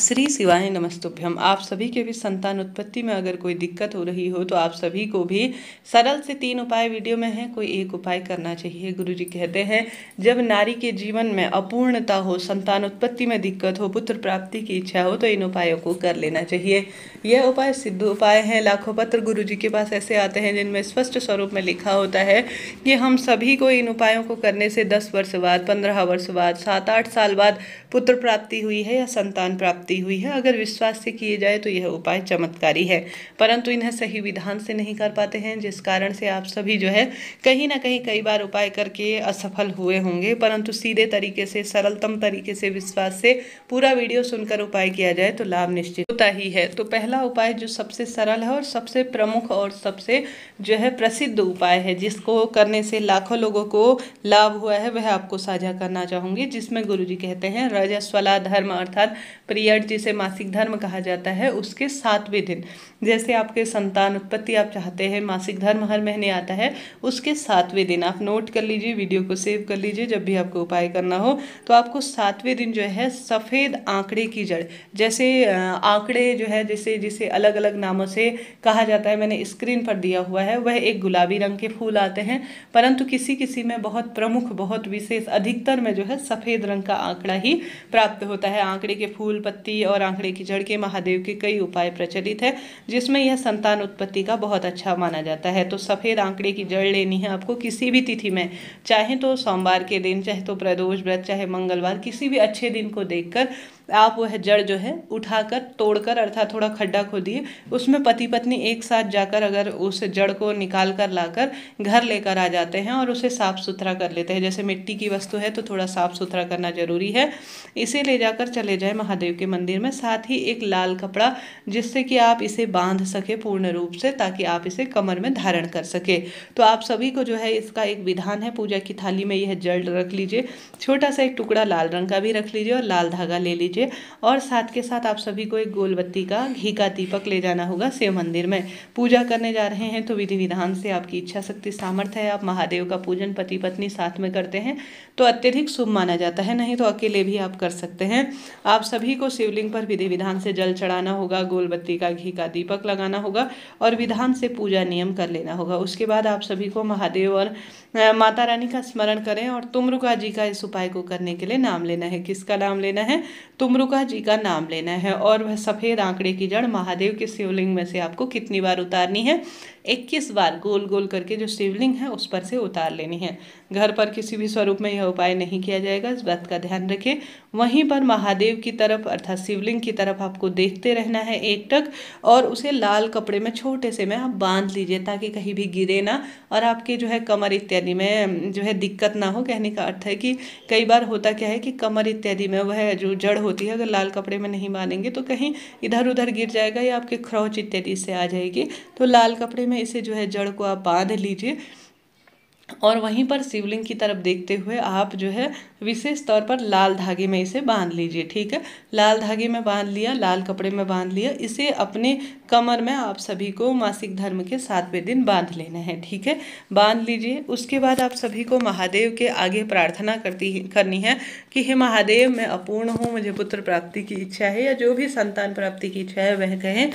श्री शिवाय नमस्तुभ्यम आप सभी के भी संतान उत्पत्ति में अगर कोई दिक्कत हो रही हो तो आप सभी को भी सरल से तीन उपाय वीडियो में है कोई एक उपाय करना चाहिए गुरु जी कहते हैं जब नारी के जीवन में अपूर्णता हो संतान उत्पत्ति में दिक्कत हो पुत्र प्राप्ति की इच्छा हो तो इन उपायों को कर लेना चाहिए यह उपाय सिद्ध उपाय हैं लाखों पत्र गुरु जी के पास ऐसे आते हैं जिनमें स्पष्ट स्वरूप में लिखा होता है कि हम सभी को इन उपायों को करने से दस वर्ष बाद पंद्रह वर्ष बाद सात आठ साल बाद पुत्र प्राप्ति हुई है या संतान प्राप्ति हुई है अगर विश्वास से किए जाए तो यह उपाय चमत्कारी है परंतु इन्हें सही विधान से नहीं कर पाते हैं जिस कारण से आप सभी जो है कहीं ना कहीं कई बार उपाय करके असफल हुए होंगे परंतु सीधे तरीके से सरलतम तरीके से विश्वास से पूरा वीडियो सुनकर उपाय किया जाए तो लाभ निश्चित होता ही है तो पहला उपाय जो सबसे सरल है और सबसे प्रमुख और सबसे जो है प्रसिद्ध उपाय है जिसको करने से लाखों लोगों को लाभ हुआ है वह आपको साझा करना चाहूंगी जिसमें गुरु जी कहते हैं रजस्वला धर्म अर्थात पीरियड जिसे मासिक धर्म कहा जाता है उसके सातवें दिन जैसे आपके संतान उत्पत्ति आप चाहते हैं मासिक धर्म हर महीने आता है उसके सातवें दिन आप नोट कर लीजिए वीडियो को सेव कर लीजिए जब भी आपको उपाय करना हो तो आपको सातवें दिन जो है सफ़ेद आंकड़े की जड़ जैसे आंकड़े जो है जैसे जिसे अलग अलग नामों से कहा जाता है मैंने स्क्रीन पर दिया हुआ है वह एक गुलाबी रंग के फूल आते हैं परंतु किसी किसी में बहुत प्रमुख बहुत विशेष अधिकतर में जो है सफ़ेद रंग का आंकड़ा ही प्राप्त होता है आंकड़े के फूल पत्ती और आंकड़े की जड़ के महादेव के कई उपाय प्रचलित है जिसमें यह संतान उत्पत्ति का बहुत अच्छा माना जाता है तो सफ़ेद आंकड़े की जड़ लेनी है आपको किसी भी तिथि में चाहे तो सोमवार के दिन चाहे तो प्रदोष व्रत चाहे मंगलवार किसी भी अच्छे दिन को देखकर आप वह जड़ जो है उठाकर तोड़कर अर्थात थोड़ा खड्डा खोदिए उसमें पति पत्नी एक साथ जाकर अगर उस जड़ को निकाल कर लाकर घर लेकर आ जाते हैं और उसे साफ़ सुथरा कर लेते हैं जैसे मिट्टी की वस्तु है तो थोड़ा साफ़ सुथरा करना ज़रूरी है इसे ले जाकर चले जाए महादेव के मंदिर में साथ ही एक लाल कपड़ा जिससे कि आप इसे बांध सके पूर्ण रूप से ताकि आप इसे कमर में धारण कर सके तो आप सभी को जो है इसका एक विधान है पूजा की थाली में यह जड़ रख लीजिए छोटा सा एक टुकड़ा लाल रंग का भी रख लीजिए और लाल धागा ले लीजिए लीजिए और साथ के साथ आप सभी को एक गोलबत्ती का घी का दीपक ले जाना होगा शिव मंदिर में पूजा करने जा रहे हैं तो विधि विधान से आपकी इच्छा शक्ति सामर्थ्य है आप महादेव का पूजन पति पत्नी साथ में करते हैं तो अत्यधिक शुभ माना जाता है नहीं तो अकेले भी आप कर सकते हैं आप सभी को शिवलिंग पर विधि विधान से जल चढ़ाना होगा गोलबत्ती का घी का दीपक लगाना होगा और विधान से पूजा नियम कर लेना होगा उसके बाद आप सभी को महादेव और माता रानी का स्मरण करें और तुमरुका जी का इस उपाय को करने के लिए नाम लेना है किसका नाम लेना है तुमरुका जी का नाम लेना है और वह सफ़ेद आंकड़े की जड़ महादेव के शिवलिंग में से आपको कितनी बार उतारनी है इक्कीस बार गोल गोल करके जो शिवलिंग है उस पर से उतार लेनी है घर पर किसी भी स्वरूप में यह उपाय नहीं किया जाएगा इस बात का ध्यान रखें वहीं पर महादेव की तरफ अर्थात शिवलिंग की तरफ आपको देखते रहना है एकटक और उसे लाल कपड़े में छोटे से में आप बांध लीजिए ताकि कहीं भी गिरे ना और आपके जो है कमर इत्यादि में जो है दिक्कत ना हो कहने का अर्थ है कि कई बार होता क्या है कि कमर इत्यादि में वह जो जड़ होती है अगर लाल कपड़े में नहीं बांधेंगे तो कहीं इधर उधर गिर जाएगा या आपके खरौच इत्यादि से आ जाएगी तो लाल कपड़े में इसे जो है जड़ को आप बांध लीजिए और वहीं पर शिवलिंग की तरफ देखते हुए आप जो है विशेष तौर पर लाल धागे में इसे बांध लीजिए ठीक है लाल धागे में बांध लिया लाल कपड़े में बांध लिया इसे अपने कमर में आप सभी को मासिक धर्म के सातवें दिन बांध लेना है ठीक है बांध लीजिए उसके बाद आप सभी को महादेव के आगे प्रार्थना करती करनी है कि हे महादेव मैं अपूर्ण हूँ मुझे पुत्र प्राप्ति की इच्छा है या जो भी संतान प्राप्ति की इच्छा है वह कहें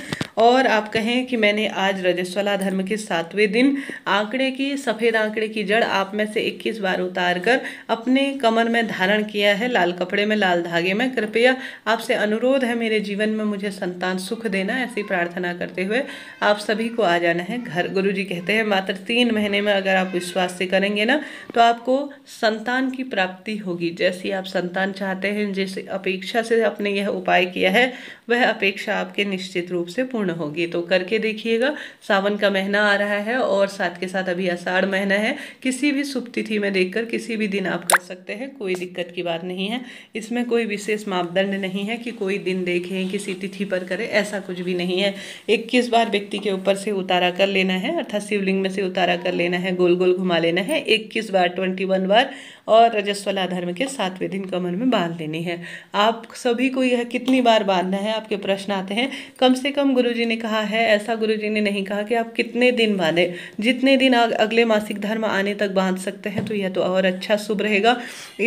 और आप कहें कि मैंने आज रजस्वला धर्म के सातवें दिन आंकड़े की सफ़ेद आंकड़े की की जड़ आप में से 21 बार उतार कर अपने कमर में धारण किया है लाल कपड़े में लाल धागे में कृपया आपसे अनुरोध है मेरे जीवन में मुझे संतान सुख देना ऐसी प्रार्थना करते हुए आप सभी को आ जाना है घर गुरु जी कहते हैं मात्र तीन महीने में अगर आप विश्वास से करेंगे ना तो आपको संतान की प्राप्ति होगी जैसी आप संतान चाहते हैं जिस अपेक्षा से आपने यह उपाय किया है वह अपेक्षा आपके निश्चित रूप से पूर्ण होगी तो करके देखिएगा सावन का महीना आ रहा है और साथ के साथ अभी आषाढ़ महीना है किसी भी शुभ तिथि में देखकर किसी भी दिन आप कर सकते हैं कोई दिक्कत की बात नहीं है इसमें कोई विशेष मापदंड नहीं है कि कोई दिन देखें किसी तिथि पर करें ऐसा कुछ भी नहीं है इक्कीस बार व्यक्ति के ऊपर से उतारा कर लेना है अर्थात शिवलिंग में से उतारा कर लेना है गोल गोल घुमा लेना है इक्कीस बार ट्वेंटी वन बार और रजस्वला धर्म के सातवें दिन कमर में बांध लेनी है आप सभी को यह कितनी बार बांधना है आपके प्रश्न आते हैं कम से कम गुरुजी ने कहा है ऐसा गुरुजी ने नहीं कहा कि आप कितने दिन बांधे जितने दिन अगले मासिक धर्म आने आने तक बांध सकते हैं तो यह तो और अच्छा शुभ रहेगा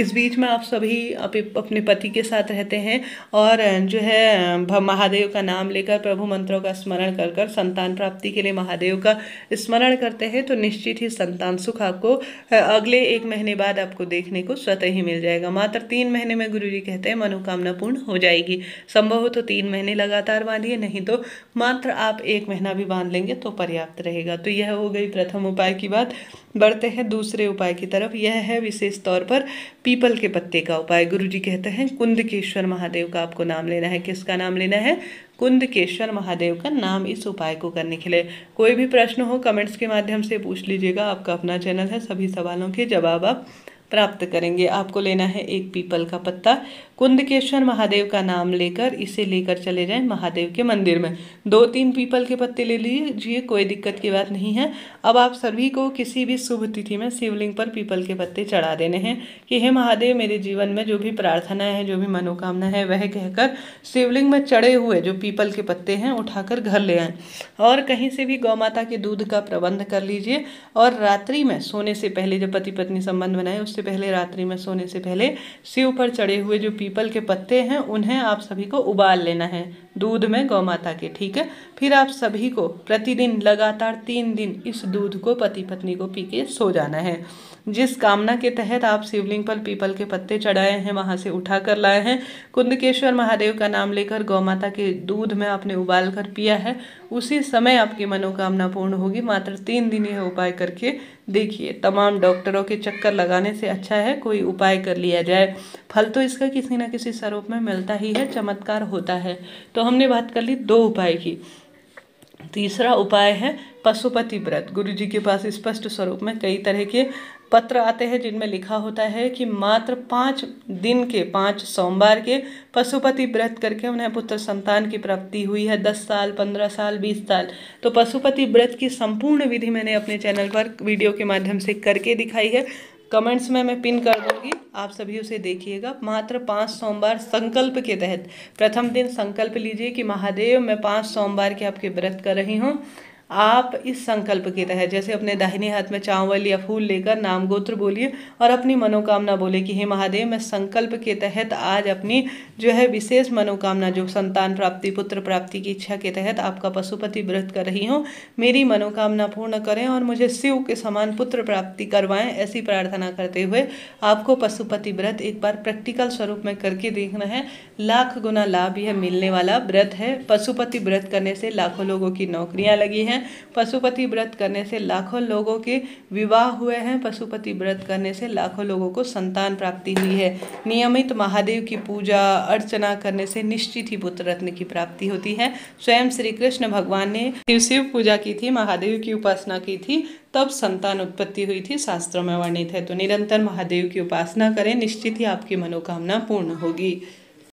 इस बीच में आप सभी अपने पति के साथ रहते हैं और जो है महादेव का नाम लेकर प्रभु मंत्रों का स्मरण कर कर संतान प्राप्ति के लिए महादेव का स्मरण करते हैं तो निश्चित ही संतान सुख आपको अगले एक महीने बाद आपको देखने को स्वतः ही मिल जाएगा मात्र तीन महीने में गुरु जी कहते हैं मनोकामना पूर्ण हो जाएगी संभव हो तो तीन महीने लगातार बांधिए नहीं तो मात्र आप एक महीना भी बांध लेंगे तो पर्याप्त रहेगा तो यह हो गई प्रथम उपाय की बात बढ़ते जाते हैं दूसरे उपाय की तरफ यह है विशेष तौर पर पीपल के पत्ते का उपाय गुरु जी कहते हैं कुंदकेश्वर महादेव का आपको नाम लेना है किसका नाम लेना है कुंदकेश्वर महादेव का नाम इस उपाय को करने के लिए कोई भी प्रश्न हो कमेंट्स के माध्यम से पूछ लीजिएगा आपका अपना चैनल है सभी सवालों के जवाब आप प्राप्त करेंगे आपको लेना है एक पीपल का पत्ता कुंदकेश्वर महादेव का नाम लेकर इसे लेकर चले जाएं महादेव के मंदिर में दो तीन पीपल के पत्ते ले लीजिए कोई दिक्कत की बात नहीं है अब आप सभी को किसी भी शुभ तिथि में शिवलिंग पर पीपल के पत्ते चढ़ा देने हैं कि हे महादेव मेरे जीवन में जो भी प्रार्थना है जो भी मनोकामना है वह कहकर शिवलिंग में चढ़े हुए जो पीपल के पत्ते हैं उठाकर घर ले आए और कहीं से भी गौ माता के दूध का प्रबंध कर लीजिए और रात्रि में सोने से पहले जब पति पत्नी संबंध बनाए उससे पहले रात्रि में सोने से पहले शिव पर चढ़े हुए जो पीपल के पत्ते हैं उन्हें आप सभी को उबाल लेना है दूध में गौ माता के ठीक है फिर आप सभी को प्रतिदिन लगातार तीन दिन इस दूध को पति पत्नी को पी के सो जाना है जिस कामना के तहत आप शिवलिंग पर पीपल के पत्ते चढ़ाए हैं वहां से उठा कर लाए हैं कुंदकेश्वर महादेव का नाम लेकर गौ माता के दूध में आपने उबाल कर पिया है उसी समय आपकी मनोकामना पूर्ण होगी मात्र तीन दिन यह उपाय करके देखिए तमाम डॉक्टरों के चक्कर लगाने से अच्छा है कोई उपाय कर लिया जाए फल तो इसका किसी ना किसी स्वरूप में मिलता ही है चमत्कार होता है तो हमने बात कर ली दो उपाय की तीसरा उपाय है पशुपति व्रत गुरु जी के पास स्पष्ट स्वरूप में कई तरह के पत्र आते हैं जिनमें लिखा होता है कि मात्र पाँच दिन के पाँच सोमवार के पशुपति व्रत करके उन्हें पुत्र संतान की प्राप्ति हुई है दस साल पंद्रह साल बीस साल तो पशुपति व्रत की संपूर्ण विधि मैंने अपने चैनल पर वीडियो के माध्यम से करके दिखाई है कमेंट्स में मैं पिन कर दूंगी आप सभी उसे देखिएगा मात्र पाँच सोमवार संकल्प के तहत प्रथम दिन संकल्प लीजिए कि महादेव मैं पाँच सोमवार के आपके व्रत कर रही हूँ आप इस संकल्प के तहत जैसे अपने दाहिने हाथ में चावल या फूल लेकर नाम गोत्र बोलिए और अपनी मनोकामना बोले कि हे महादेव मैं संकल्प के तहत आज अपनी जो है विशेष मनोकामना जो संतान प्राप्ति पुत्र प्राप्ति की इच्छा के तहत आपका पशुपति व्रत कर रही हूँ मेरी मनोकामना पूर्ण करें और मुझे शिव के समान पुत्र प्राप्ति करवाएं ऐसी प्रार्थना करते हुए आपको पशुपति व्रत एक बार प्रैक्टिकल स्वरूप में करके देखना है लाख गुना लाभ यह मिलने वाला व्रत है पशुपति व्रत करने से लाखों लोगों की नौकरियाँ लगी हैं हैं पशुपति व्रत करने से लाखों लोगों के विवाह हुए हैं पशुपति व्रत करने से लाखों लोगों को संतान प्राप्ति हुई है नियमित महादेव की पूजा अर्चना करने से निश्चित ही पुत्र रत्न की प्राप्ति होती है स्वयं श्री कृष्ण भगवान ने शिव पूजा की थी महादेव की उपासना की थी तब संतान उत्पत्ति हुई थी शास्त्रों में वर्णित है तो निरंतर महादेव की उपासना करें निश्चित ही आपकी मनोकामना पूर्ण होगी